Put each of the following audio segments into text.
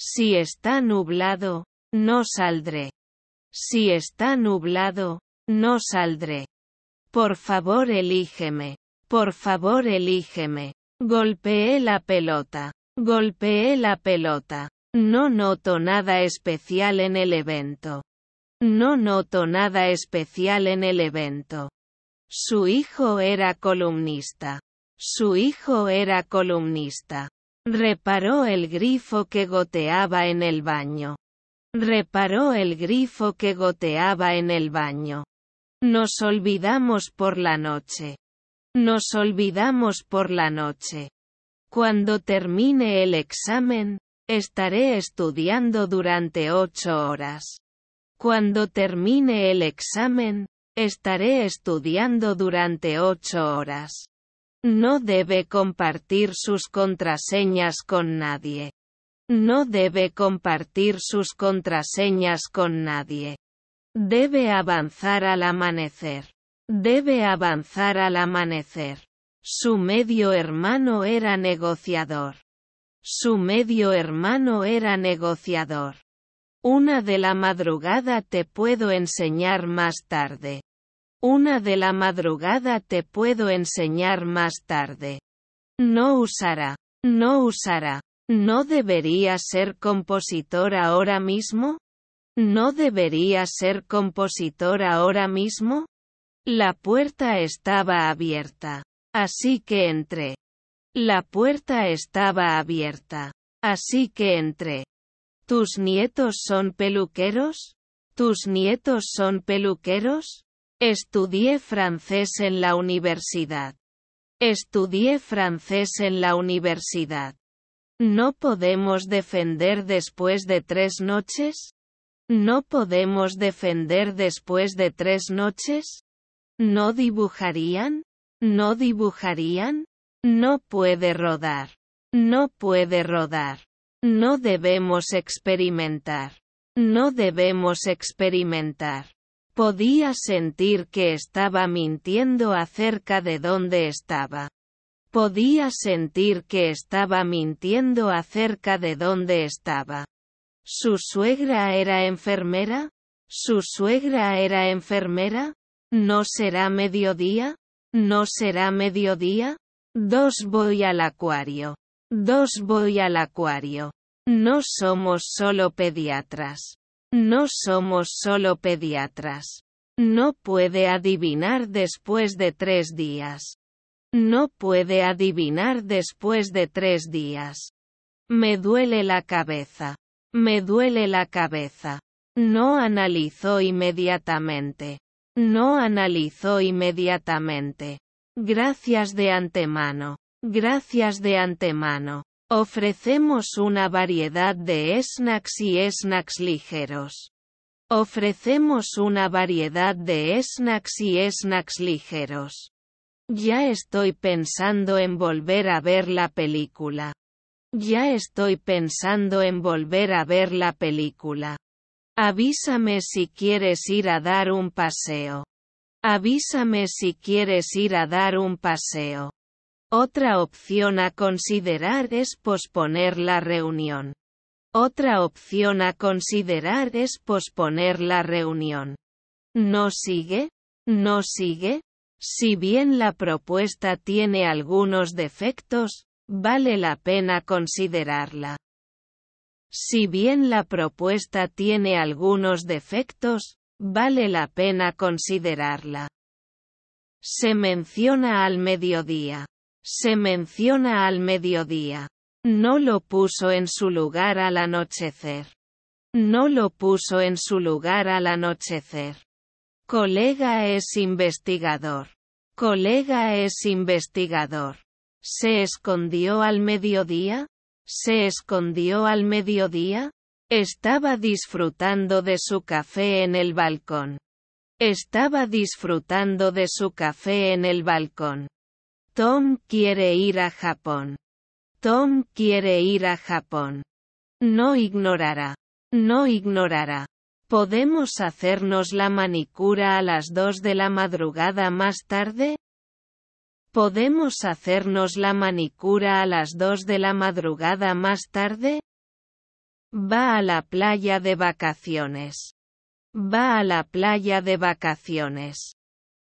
Si está nublado, no saldré. Si está nublado, no saldré. Por favor elígeme. Por favor elígeme. Golpeé la pelota. Golpeé la pelota. No noto nada especial en el evento. No noto nada especial en el evento. Su hijo era columnista. Su hijo era columnista. Reparó el grifo que goteaba en el baño. Reparó el grifo que goteaba en el baño. Nos olvidamos por la noche. Nos olvidamos por la noche. Cuando termine el examen, estaré estudiando durante ocho horas. Cuando termine el examen, estaré estudiando durante ocho horas. No debe compartir sus contraseñas con nadie. No debe compartir sus contraseñas con nadie. Debe avanzar al amanecer. Debe avanzar al amanecer. Su medio hermano era negociador. Su medio hermano era negociador. Una de la madrugada te puedo enseñar más tarde. Una de la madrugada te puedo enseñar más tarde. No usará. No usará. ¿No debería ser compositor ahora mismo? ¿No debería ser compositor ahora mismo? La puerta estaba abierta. Así que entré. La puerta estaba abierta. Así que entré. ¿Tus nietos son peluqueros? ¿Tus nietos son peluqueros? Estudié francés en la universidad. Estudié francés en la universidad. ¿No podemos defender después de tres noches? ¿No podemos defender después de tres noches? ¿No dibujarían? ¿No dibujarían? No puede rodar. No puede rodar. No debemos experimentar. No debemos experimentar. Podía sentir que estaba mintiendo acerca de dónde estaba. Podía sentir que estaba mintiendo acerca de dónde estaba. ¿Su suegra era enfermera? ¿Su suegra era enfermera? ¿No será mediodía? ¿No será mediodía? Dos voy al acuario. Dos voy al acuario. No somos solo pediatras. No somos solo pediatras. No puede adivinar después de tres días. No puede adivinar después de tres días. Me duele la cabeza. Me duele la cabeza. No analizó inmediatamente. No analizó inmediatamente. Gracias de antemano. Gracias de antemano. Ofrecemos una variedad de snacks y snacks ligeros. Ofrecemos una variedad de snacks y snacks ligeros. Ya estoy pensando en volver a ver la película. Ya estoy pensando en volver a ver la película. Avísame si quieres ir a dar un paseo. Avísame si quieres ir a dar un paseo. Otra opción a considerar es posponer la reunión. Otra opción a considerar es posponer la reunión. ¿No sigue? ¿No sigue? Si bien la propuesta tiene algunos defectos, vale la pena considerarla. Si bien la propuesta tiene algunos defectos, vale la pena considerarla. Se menciona al mediodía. Se menciona al mediodía. No lo puso en su lugar al anochecer. No lo puso en su lugar al anochecer. Colega es investigador. Colega es investigador. ¿Se escondió al mediodía? ¿Se escondió al mediodía? Estaba disfrutando de su café en el balcón. Estaba disfrutando de su café en el balcón. Tom quiere ir a Japón. Tom quiere ir a Japón. No ignorará. No ignorará. ¿Podemos hacernos la manicura a las dos de la madrugada más tarde? ¿Podemos hacernos la manicura a las dos de la madrugada más tarde? Va a la playa de vacaciones. Va a la playa de vacaciones.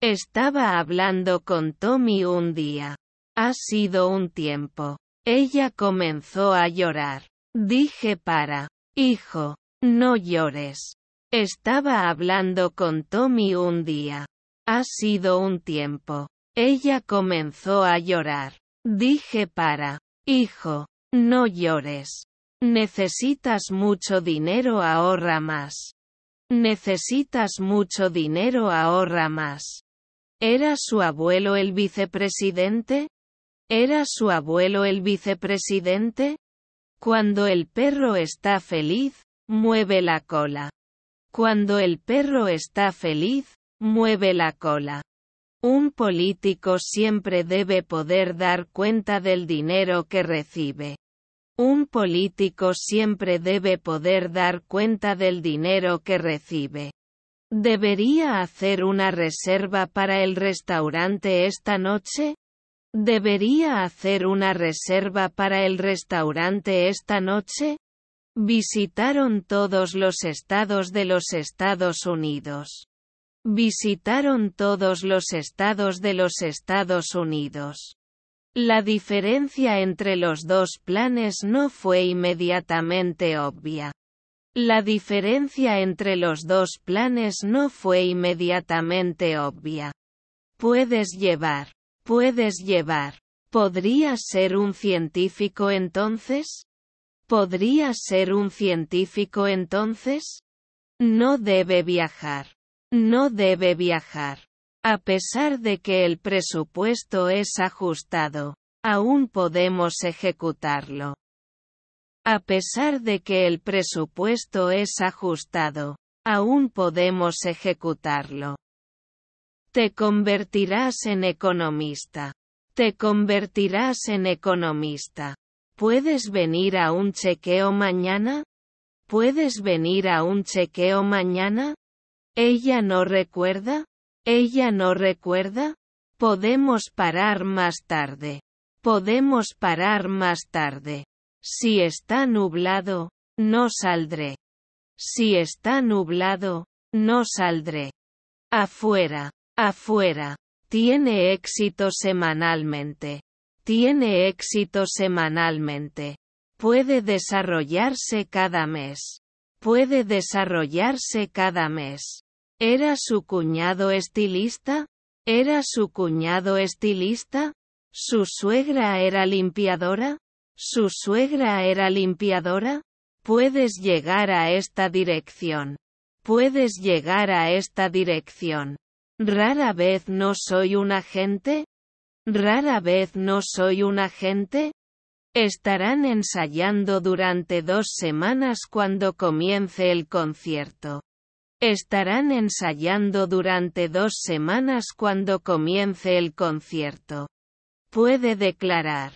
Estaba hablando con Tommy un día. Ha sido un tiempo. Ella comenzó a llorar. Dije para. Hijo, no llores. Estaba hablando con Tommy un día. Ha sido un tiempo. Ella comenzó a llorar. Dije para. Hijo, no llores. Necesitas mucho dinero ahorra más. Necesitas mucho dinero ahorra más. ¿Era su abuelo el vicepresidente? ¿Era su abuelo el vicepresidente? Cuando el perro está feliz, mueve la cola. Cuando el perro está feliz, mueve la cola. Un político siempre debe poder dar cuenta del dinero que recibe. Un político siempre debe poder dar cuenta del dinero que recibe. ¿Debería hacer una reserva para el restaurante esta noche? ¿Debería hacer una reserva para el restaurante esta noche? Visitaron todos los estados de los Estados Unidos. Visitaron todos los estados de los Estados Unidos. La diferencia entre los dos planes no fue inmediatamente obvia. La diferencia entre los dos planes no fue inmediatamente obvia. Puedes llevar. Puedes llevar. ¿Podrías ser un científico entonces? ¿Podrías ser un científico entonces? No debe viajar. No debe viajar. A pesar de que el presupuesto es ajustado, aún podemos ejecutarlo. A pesar de que el presupuesto es ajustado, aún podemos ejecutarlo. Te convertirás en economista. Te convertirás en economista. ¿Puedes venir a un chequeo mañana? ¿Puedes venir a un chequeo mañana? ¿Ella no recuerda? ¿Ella no recuerda? Podemos parar más tarde. Podemos parar más tarde. Si está nublado, no saldré. Si está nublado, no saldré. Afuera, afuera. Tiene éxito semanalmente. Tiene éxito semanalmente. Puede desarrollarse cada mes. Puede desarrollarse cada mes. ¿Era su cuñado estilista? ¿Era su cuñado estilista? ¿Su suegra era limpiadora? ¿Su suegra era limpiadora? Puedes llegar a esta dirección. Puedes llegar a esta dirección. Rara vez no soy un agente. Rara vez no soy un agente. Estarán ensayando durante dos semanas cuando comience el concierto. Estarán ensayando durante dos semanas cuando comience el concierto. Puede declarar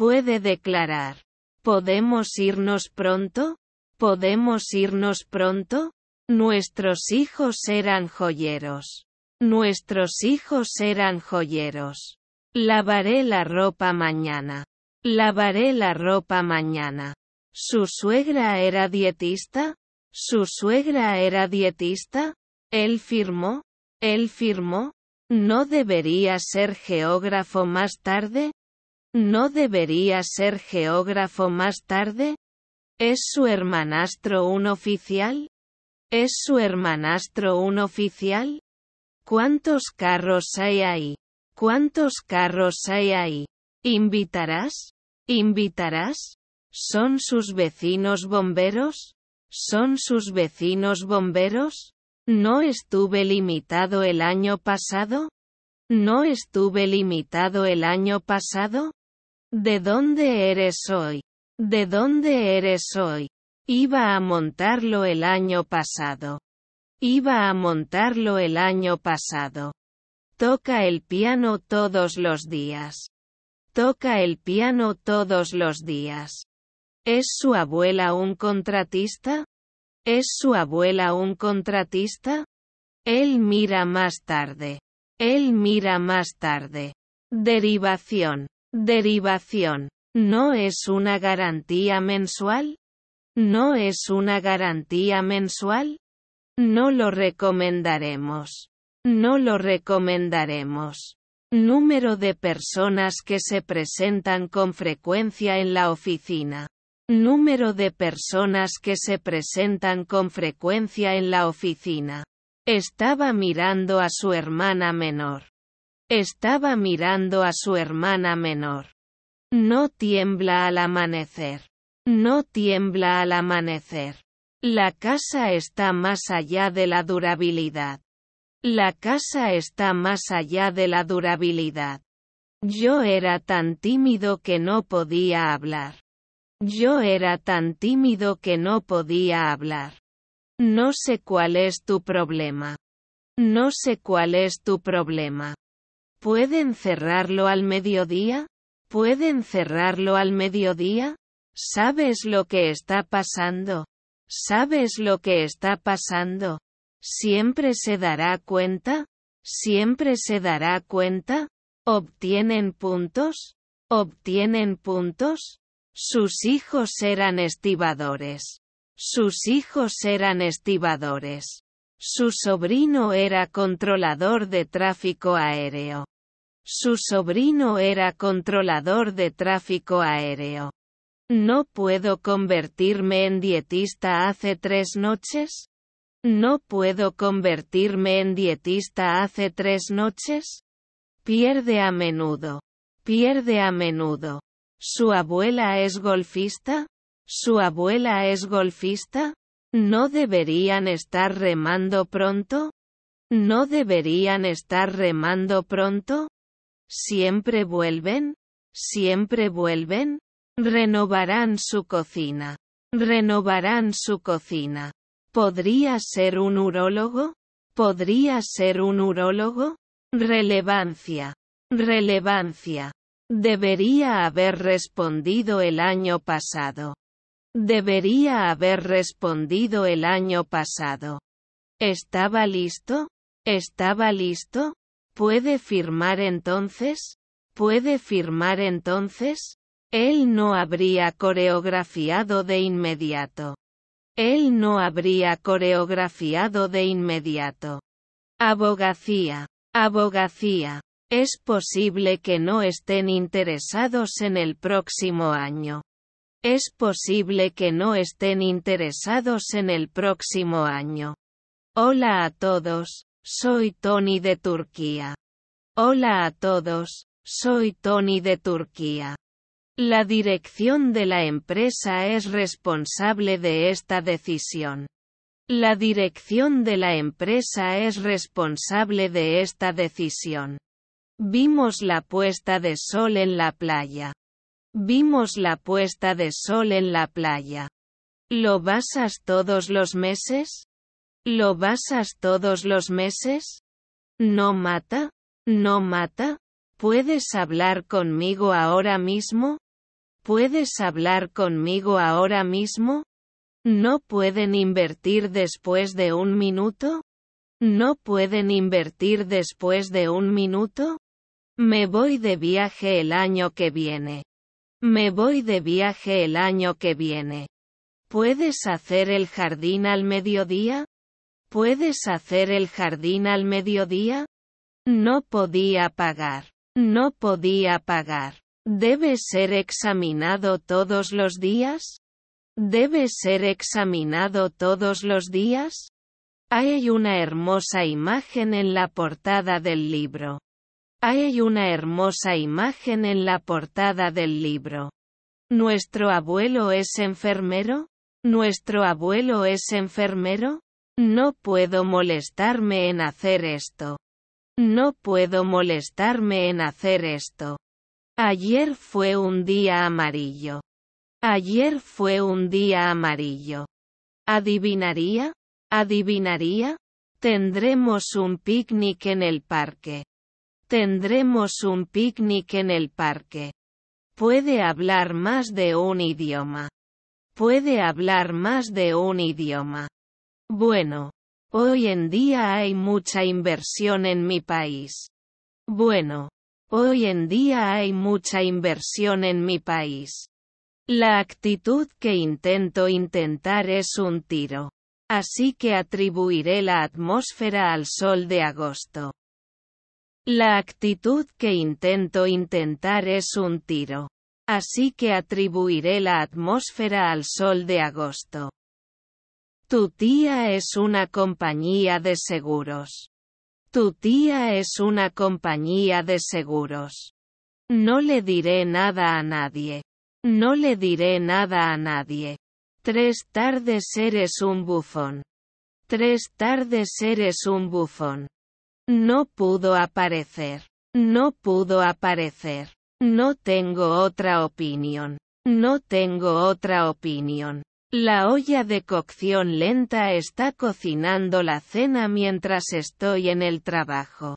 puede declarar. ¿Podemos irnos pronto? ¿Podemos irnos pronto? Nuestros hijos eran joyeros. Nuestros hijos eran joyeros. Lavaré la ropa mañana. Lavaré la ropa mañana. ¿Su suegra era dietista? ¿Su suegra era dietista? Él firmó. Él firmó. ¿No debería ser geógrafo más tarde? ¿No debería ser geógrafo más tarde? ¿Es su hermanastro un oficial? ¿Es su hermanastro un oficial? ¿Cuántos carros hay ahí? ¿Cuántos carros hay ahí? ¿Invitarás? ¿Invitarás? ¿Son sus vecinos bomberos? ¿Son sus vecinos bomberos? ¿No estuve limitado el año pasado? ¿No estuve limitado el año pasado? ¿De dónde eres hoy? ¿De dónde eres hoy? Iba a montarlo el año pasado. Iba a montarlo el año pasado. Toca el piano todos los días. Toca el piano todos los días. ¿Es su abuela un contratista? ¿Es su abuela un contratista? Él mira más tarde. Él mira más tarde. Derivación. Derivación. ¿No es una garantía mensual? ¿No es una garantía mensual? No lo recomendaremos. No lo recomendaremos. Número de personas que se presentan con frecuencia en la oficina. Número de personas que se presentan con frecuencia en la oficina. Estaba mirando a su hermana menor. Estaba mirando a su hermana menor. No tiembla al amanecer. No tiembla al amanecer. La casa está más allá de la durabilidad. La casa está más allá de la durabilidad. Yo era tan tímido que no podía hablar. Yo era tan tímido que no podía hablar. No sé cuál es tu problema. No sé cuál es tu problema. ¿Pueden cerrarlo al mediodía? ¿Pueden cerrarlo al mediodía? ¿Sabes lo que está pasando? ¿Sabes lo que está pasando? ¿Siempre se dará cuenta? ¿Siempre se dará cuenta? ¿Obtienen puntos? ¿Obtienen puntos? Sus hijos eran estibadores. Sus hijos eran estibadores. Su sobrino era controlador de tráfico aéreo. Su sobrino era controlador de tráfico aéreo. ¿No puedo convertirme en dietista hace tres noches? ¿No puedo convertirme en dietista hace tres noches? Pierde a menudo. Pierde a menudo. ¿Su abuela es golfista? ¿Su abuela es golfista? ¿No deberían estar remando pronto? ¿No deberían estar remando pronto? Siempre vuelven, siempre vuelven, renovarán su cocina, renovarán su cocina. ¿Podría ser un urólogo? ¿Podría ser un urólogo? Relevancia, relevancia. Debería haber respondido el año pasado. Debería haber respondido el año pasado. ¿Estaba listo? ¿Estaba listo? ¿Puede firmar entonces? ¿Puede firmar entonces? Él no habría coreografiado de inmediato. Él no habría coreografiado de inmediato. Abogacía. Abogacía. Es posible que no estén interesados en el próximo año. Es posible que no estén interesados en el próximo año. Hola a todos, soy Tony de Turquía. Hola a todos, soy Tony de Turquía. La dirección de la empresa es responsable de esta decisión. La dirección de la empresa es responsable de esta decisión. Vimos la puesta de sol en la playa. Vimos la puesta de sol en la playa. ¿Lo basas todos los meses? ¿Lo basas todos los meses? ¿No mata? ¿No mata? ¿Puedes hablar conmigo ahora mismo? ¿Puedes hablar conmigo ahora mismo? ¿No pueden invertir después de un minuto? ¿No pueden invertir después de un minuto? Me voy de viaje el año que viene. Me voy de viaje el año que viene. ¿Puedes hacer el jardín al mediodía? ¿Puedes hacer el jardín al mediodía? No podía pagar. No podía pagar. ¿Debe ser examinado todos los días? ¿Debe ser examinado todos los días? Hay una hermosa imagen en la portada del libro. Hay una hermosa imagen en la portada del libro. ¿Nuestro abuelo es enfermero? ¿Nuestro abuelo es enfermero? No puedo molestarme en hacer esto. No puedo molestarme en hacer esto. Ayer fue un día amarillo. Ayer fue un día amarillo. ¿Adivinaría? ¿Adivinaría? Tendremos un picnic en el parque. Tendremos un picnic en el parque. Puede hablar más de un idioma. Puede hablar más de un idioma. Bueno. Hoy en día hay mucha inversión en mi país. Bueno. Hoy en día hay mucha inversión en mi país. La actitud que intento intentar es un tiro. Así que atribuiré la atmósfera al sol de agosto. La actitud que intento intentar es un tiro. Así que atribuiré la atmósfera al sol de agosto. Tu tía es una compañía de seguros. Tu tía es una compañía de seguros. No le diré nada a nadie. No le diré nada a nadie. Tres tardes eres un bufón. Tres tardes eres un bufón. No pudo aparecer. No pudo aparecer. No tengo otra opinión. No tengo otra opinión. La olla de cocción lenta está cocinando la cena mientras estoy en el trabajo.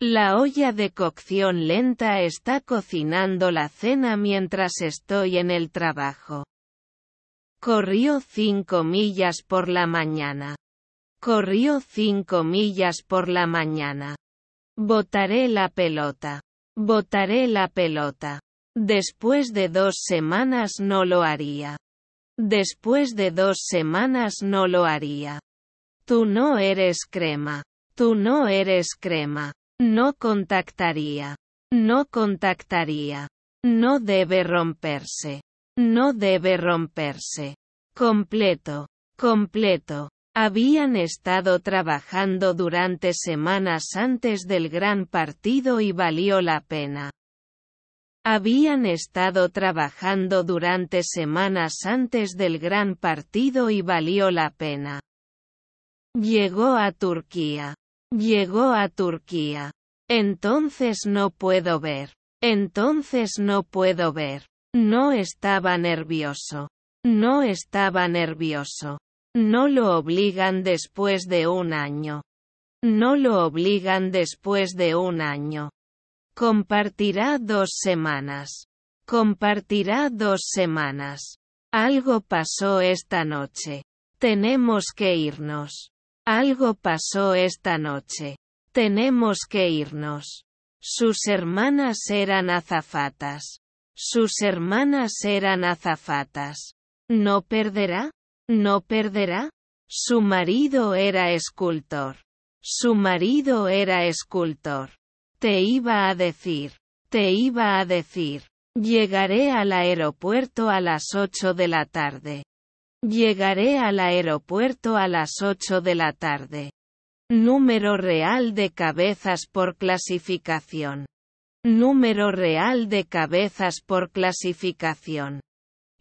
La olla de cocción lenta está cocinando la cena mientras estoy en el trabajo. Corrió cinco millas por la mañana. Corrió cinco millas por la mañana. Botaré la pelota. Botaré la pelota. Después de dos semanas no lo haría. Después de dos semanas no lo haría. Tú no eres crema. Tú no eres crema. No contactaría. No contactaría. No debe romperse. No debe romperse. Completo. Completo. Habían estado trabajando durante semanas antes del gran partido y valió la pena. Habían estado trabajando durante semanas antes del gran partido y valió la pena. Llegó a Turquía. Llegó a Turquía. Entonces no puedo ver. Entonces no puedo ver. No estaba nervioso. No estaba nervioso. No lo obligan después de un año. No lo obligan después de un año. Compartirá dos semanas. Compartirá dos semanas. Algo pasó esta noche. Tenemos que irnos. Algo pasó esta noche. Tenemos que irnos. Sus hermanas eran azafatas. Sus hermanas eran azafatas. ¿No perderá? ¿No perderá? Su marido era escultor. Su marido era escultor. Te iba a decir. Te iba a decir. Llegaré al aeropuerto a las 8 de la tarde. Llegaré al aeropuerto a las 8 de la tarde. Número real de cabezas por clasificación. Número real de cabezas por clasificación.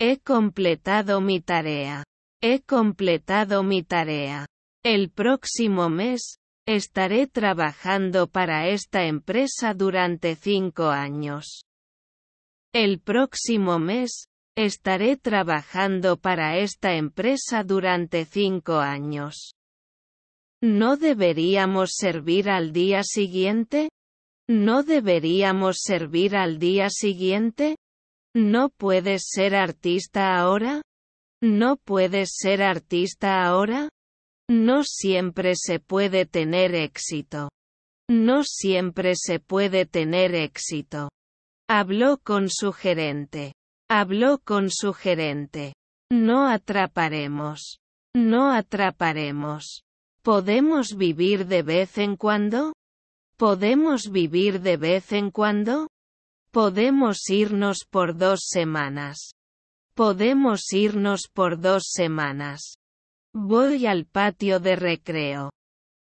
He completado mi tarea. He completado mi tarea. El próximo mes, Estaré trabajando para esta empresa durante cinco años. El próximo mes, estaré trabajando para esta empresa durante cinco años. ¿No deberíamos servir al día siguiente? ¿No deberíamos servir al día siguiente? ¿No puedes ser artista ahora? ¿No puedes ser artista ahora? No siempre se puede tener éxito. No siempre se puede tener éxito. Habló con su gerente. Habló con su gerente. No atraparemos. No atraparemos. ¿Podemos vivir de vez en cuando? ¿Podemos vivir de vez en cuando? Podemos irnos por dos semanas. Podemos irnos por dos semanas. Voy al patio de recreo.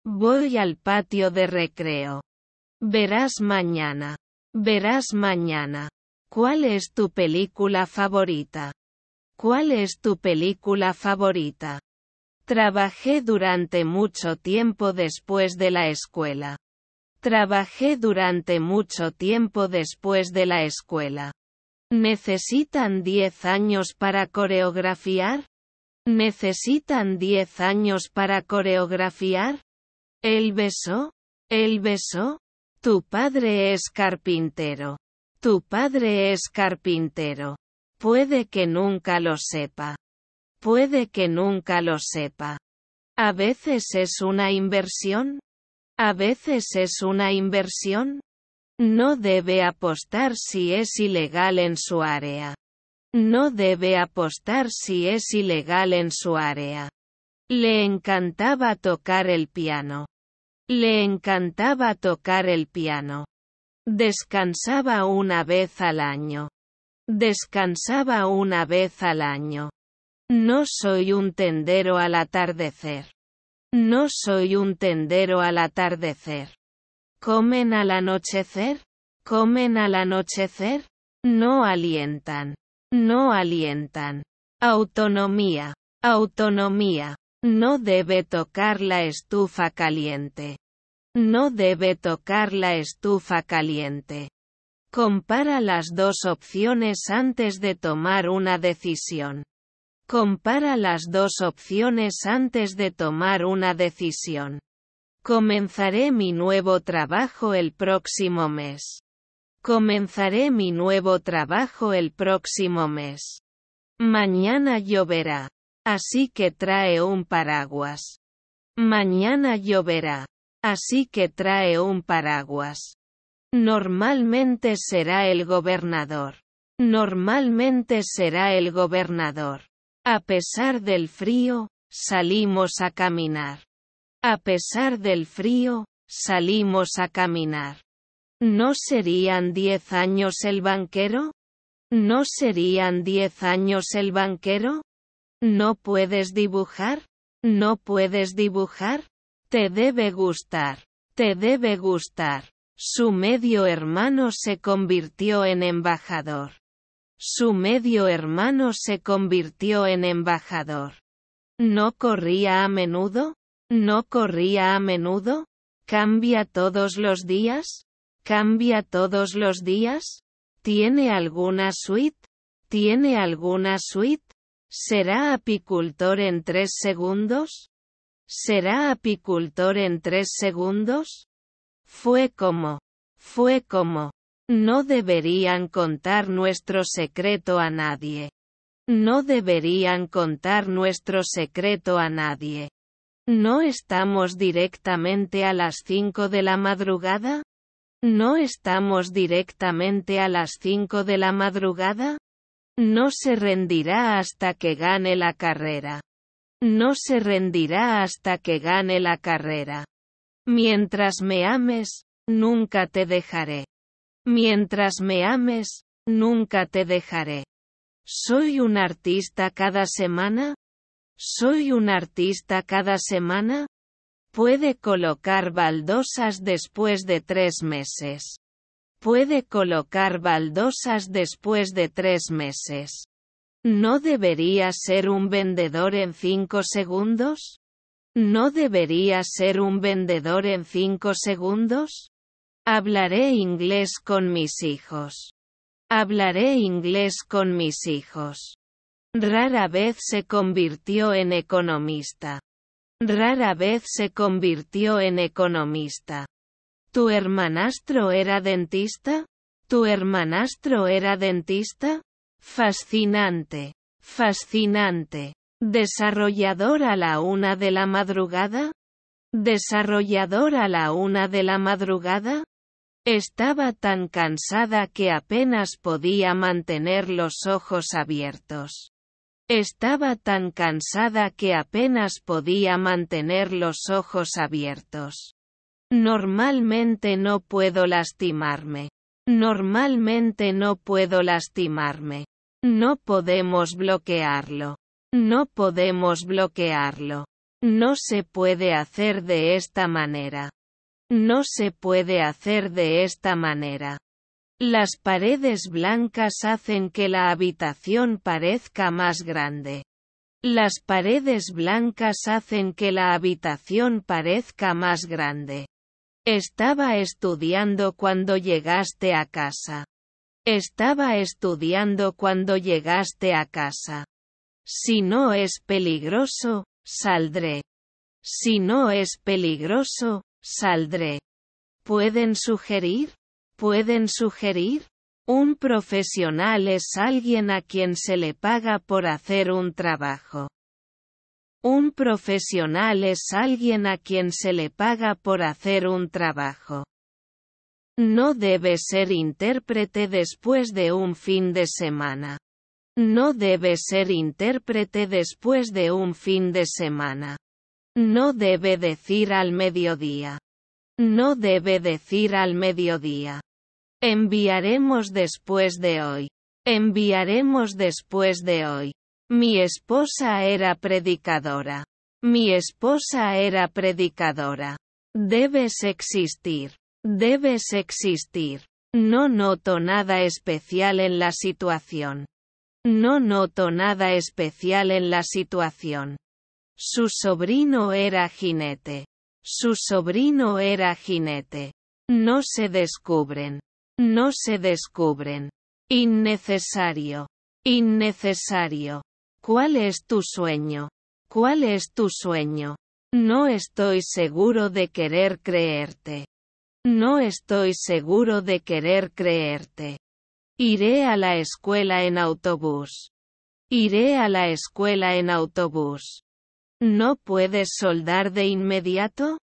Voy al patio de recreo. Verás mañana. Verás mañana. ¿Cuál es tu película favorita? ¿Cuál es tu película favorita? Trabajé durante mucho tiempo después de la escuela. Trabajé durante mucho tiempo después de la escuela. ¿Necesitan 10 años para coreografiar? ¿Necesitan 10 años para coreografiar? El beso. El beso. Tu padre es carpintero. Tu padre es carpintero. Puede que nunca lo sepa. Puede que nunca lo sepa. A veces es una inversión. A veces es una inversión. No debe apostar si es ilegal en su área. No debe apostar si es ilegal en su área. Le encantaba tocar el piano. Le encantaba tocar el piano. Descansaba una vez al año. Descansaba una vez al año. No soy un tendero al atardecer. No soy un tendero al atardecer. ¿Comen al anochecer? ¿Comen al anochecer? No alientan no alientan. Autonomía. Autonomía. No debe tocar la estufa caliente. No debe tocar la estufa caliente. Compara las dos opciones antes de tomar una decisión. Compara las dos opciones antes de tomar una decisión. Comenzaré mi nuevo trabajo el próximo mes. Comenzaré mi nuevo trabajo el próximo mes. Mañana lloverá. Así que trae un paraguas. Mañana lloverá. Así que trae un paraguas. Normalmente será el gobernador. Normalmente será el gobernador. A pesar del frío, salimos a caminar. A pesar del frío, salimos a caminar. ¿No serían diez años el banquero? ¿No serían diez años el banquero? ¿No puedes dibujar? ¿No puedes dibujar? Te debe gustar. Te debe gustar. Su medio hermano se convirtió en embajador. Su medio hermano se convirtió en embajador. ¿No corría a menudo? ¿No corría a menudo? ¿Cambia todos los días? ¿Cambia todos los días? ¿Tiene alguna suite? ¿Tiene alguna suite? ¿Será apicultor en tres segundos? ¿Será apicultor en tres segundos? Fue como. Fue como. No deberían contar nuestro secreto a nadie. No deberían contar nuestro secreto a nadie. ¿No estamos directamente a las cinco de la madrugada? ¿No estamos directamente a las 5 de la madrugada? No se rendirá hasta que gane la carrera. No se rendirá hasta que gane la carrera. Mientras me ames, nunca te dejaré. Mientras me ames, nunca te dejaré. ¿Soy un artista cada semana? ¿Soy un artista cada semana? Puede colocar baldosas después de tres meses. Puede colocar baldosas después de tres meses. ¿No debería ser un vendedor en cinco segundos? ¿No debería ser un vendedor en cinco segundos? Hablaré inglés con mis hijos. Hablaré inglés con mis hijos. Rara vez se convirtió en economista. Rara vez se convirtió en economista. ¿Tu hermanastro era dentista? ¿Tu hermanastro era dentista? Fascinante. Fascinante. Desarrollador a la una de la madrugada. Desarrollador a la una de la madrugada. Estaba tan cansada que apenas podía mantener los ojos abiertos. Estaba tan cansada que apenas podía mantener los ojos abiertos. Normalmente no puedo lastimarme. Normalmente no puedo lastimarme. No podemos bloquearlo. No podemos bloquearlo. No se puede hacer de esta manera. No se puede hacer de esta manera. Las paredes blancas hacen que la habitación parezca más grande. Las paredes blancas hacen que la habitación parezca más grande. Estaba estudiando cuando llegaste a casa. Estaba estudiando cuando llegaste a casa. Si no es peligroso, saldré. Si no es peligroso, saldré. ¿Pueden sugerir? pueden sugerir? Un profesional es alguien a quien se le paga por hacer un trabajo. Un profesional es alguien a quien se le paga por hacer un trabajo. No debe ser intérprete después de un fin de semana. No debe ser intérprete después de un fin de semana. No debe decir al mediodía. No debe decir al mediodía. Enviaremos después de hoy. Enviaremos después de hoy. Mi esposa era predicadora. Mi esposa era predicadora. Debes existir. Debes existir. No noto nada especial en la situación. No noto nada especial en la situación. Su sobrino era jinete. Su sobrino era jinete. No se descubren. No se descubren. Innecesario. Innecesario. ¿Cuál es tu sueño? ¿Cuál es tu sueño? No estoy seguro de querer creerte. No estoy seguro de querer creerte. Iré a la escuela en autobús. Iré a la escuela en autobús. ¿No puedes soldar de inmediato?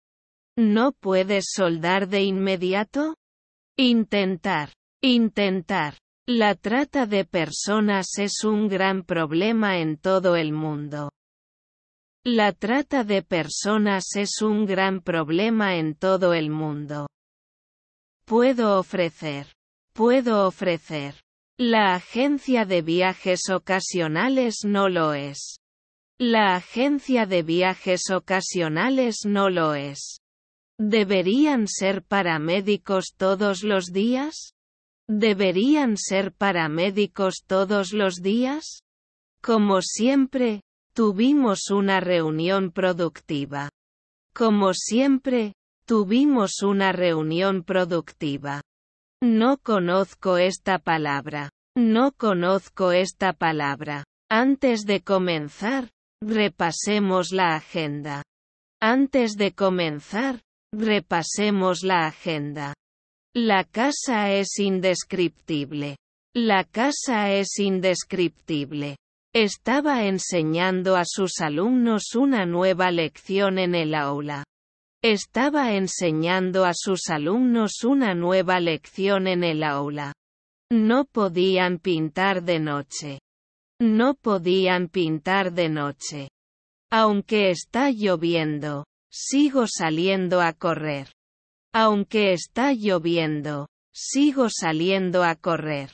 ¿No puedes soldar de inmediato? Intentar. Intentar. La trata de personas es un gran problema en todo el mundo. La trata de personas es un gran problema en todo el mundo. Puedo ofrecer. Puedo ofrecer. La agencia de viajes ocasionales no lo es. La agencia de viajes ocasionales no lo es. ¿Deberían ser paramédicos todos los días? ¿Deberían ser paramédicos todos los días? Como siempre, tuvimos una reunión productiva. Como siempre, tuvimos una reunión productiva. No conozco esta palabra. No conozco esta palabra. Antes de comenzar, Repasemos la agenda. Antes de comenzar, repasemos la agenda. La casa es indescriptible. La casa es indescriptible. Estaba enseñando a sus alumnos una nueva lección en el aula. Estaba enseñando a sus alumnos una nueva lección en el aula. No podían pintar de noche. No podían pintar de noche. Aunque está lloviendo, sigo saliendo a correr. Aunque está lloviendo, sigo saliendo a correr.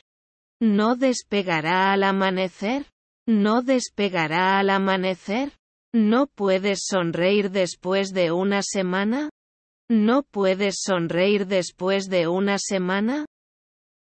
¿No despegará al amanecer? ¿No despegará al amanecer? ¿No puedes sonreír después de una semana? ¿No puedes sonreír después de una semana?